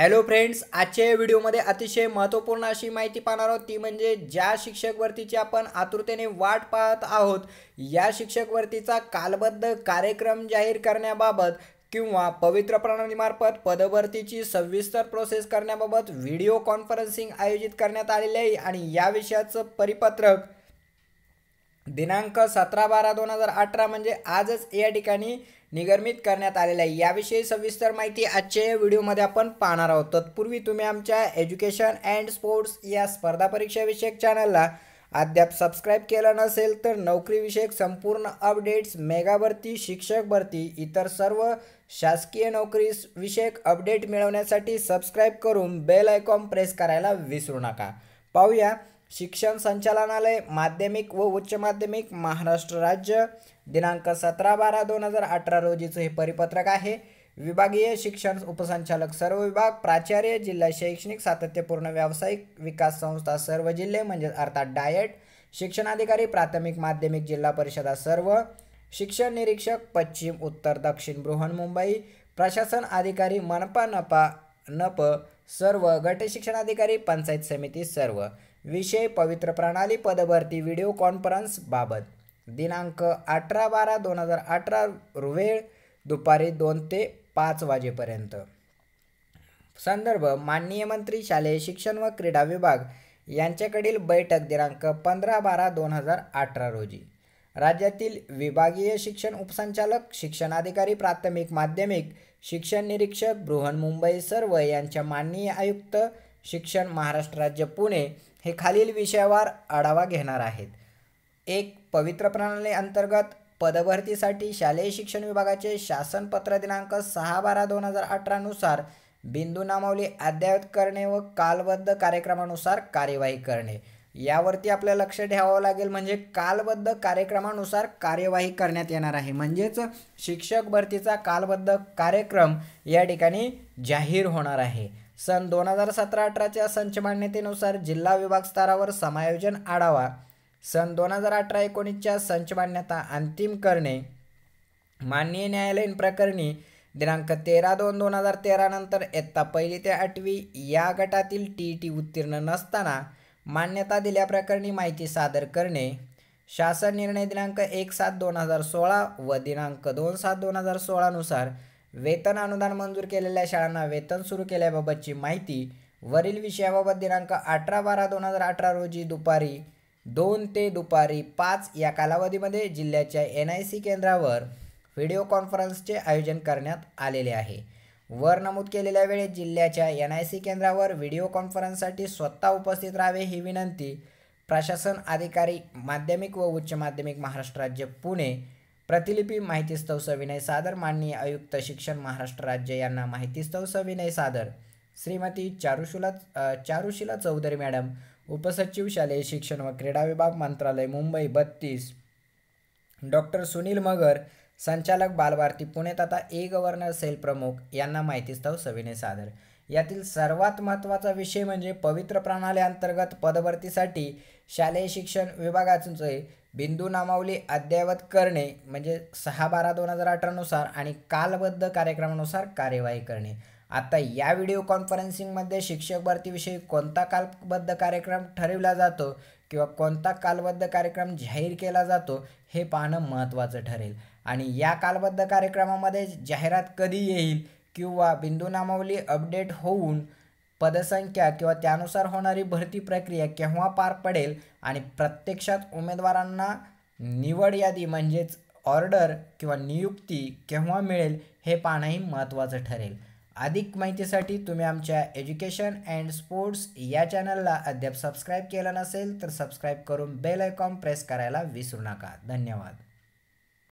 hello friends आजच्या या व्हिडिओमध्ये अतिशय महत्त्वपूर्ण अशी माहिती पाहणार आहोत ती म्हणजे ज्या शिक्षक भरतीची आपण आतुरतेने वाट पाहत आहोत या शिक्षक भरतीचा कालबद्ध कार्यक्रम जाहीर करण्याबाबत किंवा पवित्र प्रणालीमार्फत पदभरतीची सविस्तर प्रोसेस करण्याबाबत व्हिडिओ कॉन्फरन्सिंग आयोजित करण्यात आलेली आहे आणि या विषयाचं परिपत्रक दिनांक सतरा बारा दोन हजार अठरा म्हणजे आजच या ठिकाणी निगर्मित करण्यात आलेलं आहे याविषयी सविस्तर माहिती आजच्या या व्हिडिओमध्ये आपण पाहणार आहोत तत्पूर्वी तुम्ही आमच्या एज्युकेशन अँड स्पोर्ट्स या स्पर्धा परीक्षाविषयक चॅनलला अद्याप सबस्क्राईब केलं नसेल तर नोकरीविषयक संपूर्ण अपडेट्स मेगा भरती शिक्षक भरती इतर सर्व शासकीय नोकरी विषयक अपडेट मिळवण्यासाठी सबस्क्राईब करून बेल आयकॉन प्रेस करायला विसरू नका पाहूया शिक्षण संचालनालय माध्यमिक व उच्च माध्यमिक महाराष्ट्र राज्य दिनांक सतरा बारा दोन हजार अठरा रोजीचं हे परिपत्रक आहे विभागीय शिक्षण उपसंचालक सर्व विभाग प्राचार्य जिल्हा शैक्षणिक सातत्यपूर्ण व्यावसायिक विकास संस्था सर्व जिल्हे म्हणजे अर्थात डायट शिक्षणाधिकारी प्राथमिक माध्यमिक जिल्हा परिषदा सर्व शिक्षण निरीक्षक पश्चिम उत्तर दक्षिण बृहन मुंबई प्रशासन अधिकारी मनपा नपा नप सर्व गट शिक्षणाधिकारी पंचायत समिती सर्व विषय पवित्र प्रणाली पदभरती व्हिडिओ कॉन्फरन्स बाबत दिनांक अठरा बारा दोन हजार अठरा वेळ दुपारी दोन ते पाच वाजेपर्यंत संदर्भ माननीय मंत्री शालेय शिक्षण व क्रीडा विभाग यांच्याकडील बैठक दिनांक पंधरा बारा दोन हजार अठरा रोजी राज्यातील विभागीय शिक्षण उपसंचालक शिक्षणाधिकारी प्राथमिक माध्यमिक शिक्षण निरीक्षक बृहन मुंबई सर्व यांच्या माननीय आयुक्त शिक्षण महाराष्ट्र राज्य पुणे हे खालील विषयावर आढावा घेणार आहेत एक पवित्र प्रणाली अंतर्गत पदभरतीसाठी शालेय शिक्षण विभागाचे शासनपत्र दिनांक सहा बारा दोन हजार नुसार बिंदू नामावली अद्ययावत करणे व कालबद्ध कार्यक्रमानुसार कार्यवाही करणे यावरती आपल्याला लक्ष ठेवावं लागेल म्हणजे कालबद्ध कार्यक्रमानुसार कार्यवाही करण्यात येणार आहे म्हणजेच शिक्षक भरतीचा कालबद्ध कार्यक्रम या ठिकाणी जाहीर होणार आहे सन दोन हजार सतरा अठराच्या संच मान्यतेनुसार जिल्हा विभाग स्तरावर समायोजन आढावा सन दोन हजार अठरा एकोणीसच्या संच मान्यता अंतिम करणे माननीय न्यायालयीन प्रकरणी दिनांक तेरा दोन दोन हजार तेरानंतर इयत्ता पहिली ते आठवी या गटातील टी टी उत्तीर्ण नसताना मान्यता दिल्याप्रकरणी माहिती सादर करणे शासन निर्णय दिनांक एक सात दोन हजार सोळा व दिनांक दोन सात दोन हजार सोळानुसार वेतन अनुदान मंजूर केलेल्या शाळांना वेतन सुरू केल्याबाबतची माहिती वरील विषयाबाबत दिनांक अठरा बारा दोन हजार अठरा रोजी दुपारी दोन ते दुपारी पाच या कालावधीमध्ये जिल्ह्याच्या एन आय सी केंद्रावर व्हिडिओ कॉन्फरन्सचे आयोजन करण्यात आलेले आहे वर नमूद केलेल्या वेळेत जिल्ह्याच्या एन आय सी केंद्रावर व्हिडिओ कॉन्फरन्ससाठी स्वतः उपस्थित राहावे ही विनंती प्रशासन अधिकारी माध्यमिक व उच्च माध्यमिक महाराष्ट्र राज्य पुणे प्रतिलिपी माहितीस्तव सविनय सादर माननीय आयुक्त शिक्षण महाराष्ट्र राज्य यांना माहितीस्तव सविनय सादर श्रीमती चारुशुला चारुशिला चौधरी मॅडम उपसचिव शालेय शिक्षण व क्रीडा विभाग मंत्रालय मुंबई बत्तीस डॉक्टर सुनील मगर संचालक बालभारती पुणे तथा ए गव्हर्नर सेल प्रमुख यांना माहितीस्तव सविनय सादर यातील सर्वात महत्त्वाचा विषय म्हणजे पवित्र प्रणाली अंतर्गत पदभरतीसाठी शालेय शिक्षण विभागाचे बिंदू नामावली अद्ययावत करणे म्हणजे सहा बारा दोन हजार अठरानुसार आणि कालबद्ध कार्यक्रमानुसार कार्यवाही करणे आता या व्हिडिओ कॉन्फरन्सिंगमध्ये शिक्षक भरतीविषयी कोणता कालबद्ध कार्यक्रम ठरविला जातो किंवा कोणता कालबद्ध कार्यक्रम जाहीर केला जातो हे पाहणं महत्त्वाचं ठरेल आणि या कालबद्ध कार्यक्रमामध्ये जाहिरात कधी येईल किंवा बिंदू नामावली अपडेट होऊन पदसंख्या किंवा त्यानुसार होणारी भरती प्रक्रिया केव्हा पार पडेल आणि प्रत्यक्षात उमेदवारांना निवड यादी म्हणजेच ऑर्डर किंवा नियुक्ती केव्हा मिळेल हे पाहणंही महत्त्वाचं ठरेल अधिक माहितीसाठी तुम्ही आमच्या एज्युकेशन अँड स्पोर्ट्स या चॅनलला अद्याप सबस्क्राईब केलं नसेल तर सबस्क्राईब करून बेल आयकॉन प्रेस करायला विसरू नका धन्यवाद